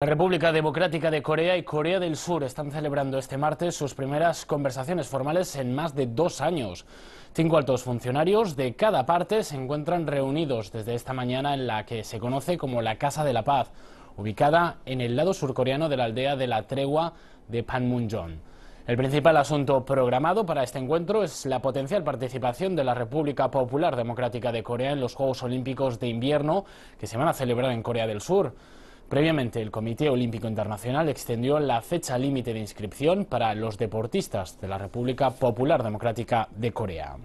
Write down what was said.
La República Democrática de Corea y Corea del Sur están celebrando este martes sus primeras conversaciones formales en más de dos años. Cinco altos funcionarios de cada parte se encuentran reunidos desde esta mañana en la que se conoce como la Casa de la Paz, ubicada en el lado surcoreano de la aldea de la tregua de Panmunjom. El principal asunto programado para este encuentro es la potencial participación de la República Popular Democrática de Corea en los Juegos Olímpicos de Invierno que se van a celebrar en Corea del Sur. Previamente, el Comité Olímpico Internacional extendió la fecha límite de inscripción para los deportistas de la República Popular Democrática de Corea.